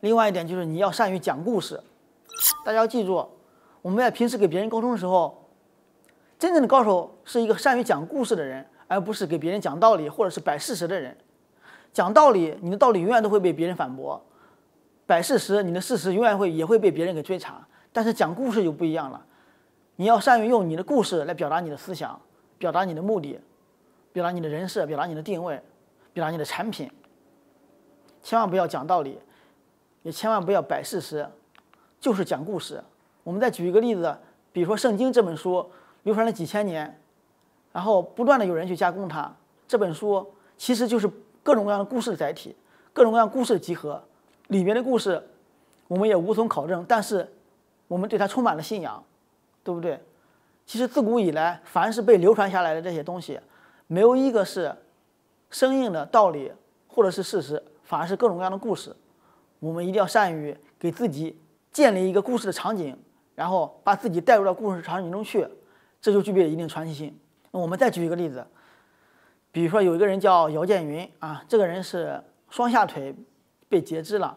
另外一点就是你要善于讲故事，大家要记住，我们在平时给别人沟通的时候，真正的高手是一个善于讲故事的人，而不是给别人讲道理或者是摆事实的人。讲道理，你的道理永远都会被别人反驳；摆事实，你的事实永远会也会被别人给追查。但是讲故事就不一样了，你要善于用你的故事来表达你的思想，表达你的目的，表达你的人设，表达你的定位，表达你的产品。千万不要讲道理。也千万不要摆事实，就是讲故事。我们再举一个例子，比如说《圣经》这本书流传了几千年，然后不断的有人去加工它。这本书其实就是各种各样的故事的载体，各种各样故事的集合。里面的故事我们也无从考证，但是我们对它充满了信仰，对不对？其实自古以来，凡是被流传下来的这些东西，没有一个是生硬的道理或者是事实，反而是各种各样的故事。我们一定要善于给自己建立一个故事的场景，然后把自己带入到故事场景中去，这就具备了一定传奇性。我们再举一个例子，比如说有一个人叫姚建云啊，这个人是双下腿被截肢了，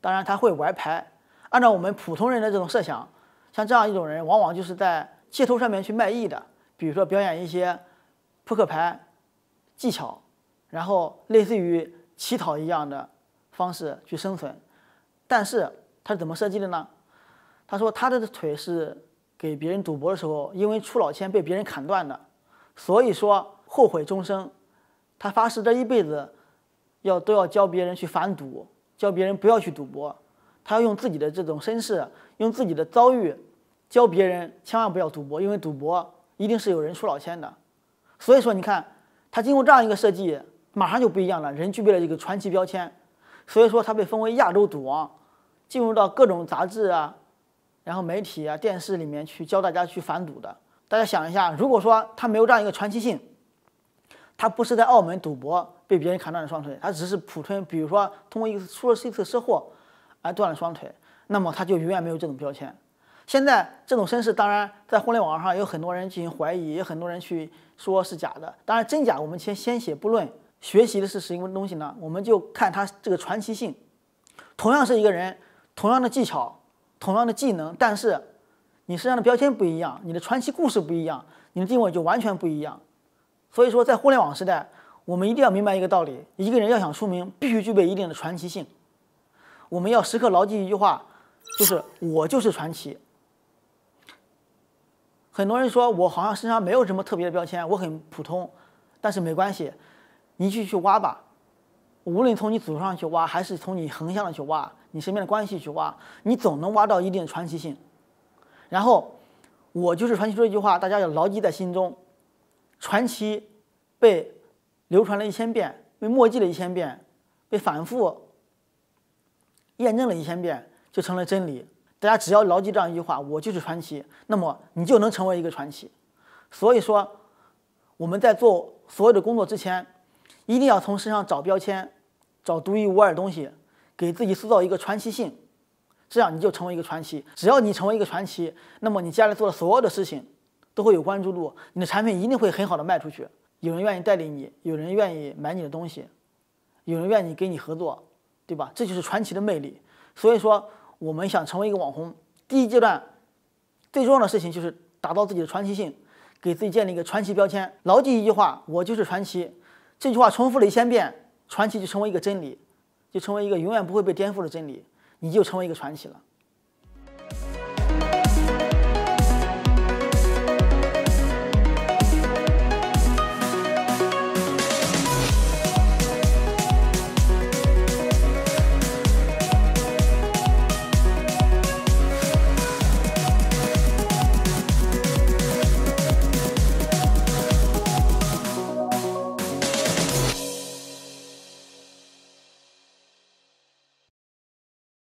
当然他会玩牌。按照我们普通人的这种设想，像这样一种人，往往就是在街头上面去卖艺的，比如说表演一些扑克牌技巧，然后类似于乞讨一样的。方式去生存，但是他是怎么设计的呢？他说：“他的腿是给别人赌博的时候，因为出老千被别人砍断的，所以说后悔终生。他发誓这一辈子要都要教别人去反赌，教别人不要去赌博。他要用自己的这种身世，用自己的遭遇教别人千万不要赌博，因为赌博一定是有人出老千的。所以说，你看他经过这样一个设计，马上就不一样了，人具备了一个传奇标签。”所以说他被封为亚洲赌王，进入到各种杂志啊，然后媒体啊、电视里面去教大家去反赌的。大家想一下，如果说他没有这样一个传奇性，他不是在澳门赌博被别人砍断了双腿，他只是普通，比如说通过一次出了是一次车祸而断了双腿，那么他就永远没有这种标签。现在这种身世，当然在互联网上有很多人进行怀疑，也很多人去说是假的。当然真假我们先先写不论。学习的是什么东西呢？我们就看他这个传奇性。同样是一个人，同样的技巧，同样的技能，但是你身上的标签不一样，你的传奇故事不一样，你的定位就完全不一样。所以说，在互联网时代，我们一定要明白一个道理：一个人要想出名，必须具备一定的传奇性。我们要时刻牢记一句话，就是“我就是传奇”。很多人说我好像身上没有什么特别的标签，我很普通，但是没关系。你继续去挖吧，无论从你祖上去挖，还是从你横向的去挖，你身边的关系去挖，你总能挖到一定的传奇性。然后，我就是传奇。说一句话，大家要牢记在心中：传奇被流传了一千遍，被默记了一千遍，被反复验证了一千遍，就成了真理。大家只要牢记这样一句话：我就是传奇，那么你就能成为一个传奇。所以说，我们在做所有的工作之前。一定要从身上找标签，找独一无二的东西，给自己塑造一个传奇性，这样你就成为一个传奇。只要你成为一个传奇，那么你家里做的所有的事情都会有关注度，你的产品一定会很好的卖出去，有人愿意代理你，有人愿意买你的东西，有人愿意跟你合作，对吧？这就是传奇的魅力。所以说，我们想成为一个网红，第一阶段最重要的事情就是打造自己的传奇性，给自己建立一个传奇标签，牢记一句话：我就是传奇。这句话重复了一千遍，传奇就成为一个真理，就成为一个永远不会被颠覆的真理，你就成为一个传奇了。